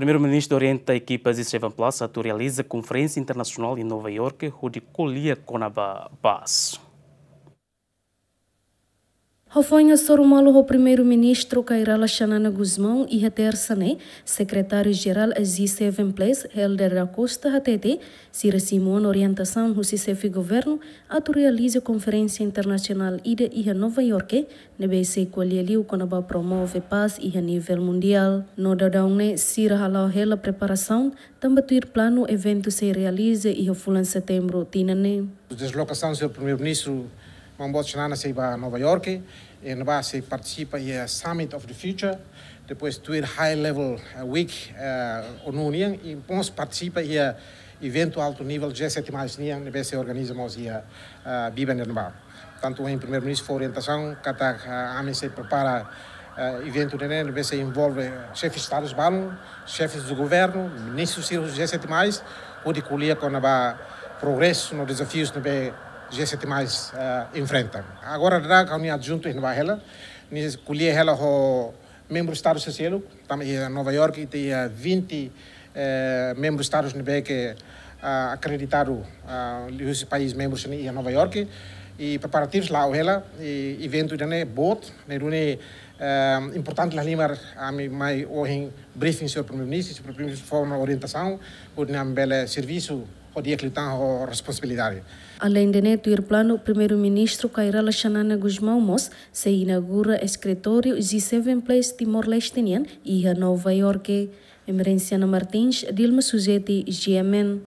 primeiro-ministro orienta equipas e Estevam Plaza realiza conferência internacional em Nova Iorque, onde a Conabas. Rafanha Sorumalo, o primeiro-ministro Kairala Lachanana Guzmão e a Sané, secretário-geral Aziz Seven Place, Helder da Costa, HTT, Cira Simone, orientação do CCF Governo, ato a conferência internacional IDA e Nova York, NBC Qualialiu, Conaba promove paz e a nível mundial. No Dadaune, né, Cira Halau a preparação, também plano evento se realiza e o fulan setembro tinane. Né. Deslocação, senhor primeiro-ministro, Juan Bolsonaro se vai a Nova York, e vai se participa do Summit of the Future, depois do High Level eh, Week uh, ONU União, e nós participa do eh, evento alto nível G7 mais União, onde se organizamos e uh, vive no Nova. Tanto o primeiro-ministro foi orientação, que a se prepara uh, evento do Enem, você envolve chefes de Estados balão, chefes do governo, ministros do G7+, onde colher com o progresso nos desafios do G7 mais uh, eh, enfrentam. Agora, na reunião adjunto em Nova Hela, escolhi ela o membro do Estado Social, também em Nova York, e tem 20 uh, membros do Estado Social que uh, acreditaram uh, os países membros em Nova York. E preparativos lá, o ela, e evento de bot, né, uh, importante lá limar a mim mais hoje briefing sobre o primeiro-ministro, sobre o primeiro-ministro forma orientação, por nome bela serviço podia que tem a responsabilidade. Além de neto ir plano, o primeiro-ministro Kairala Xanana Guzmão Mos se inaugura escritório G7 Place Timor-Leste e a Nova York. Emerenciana Martins, Dilma Suzete, GMN.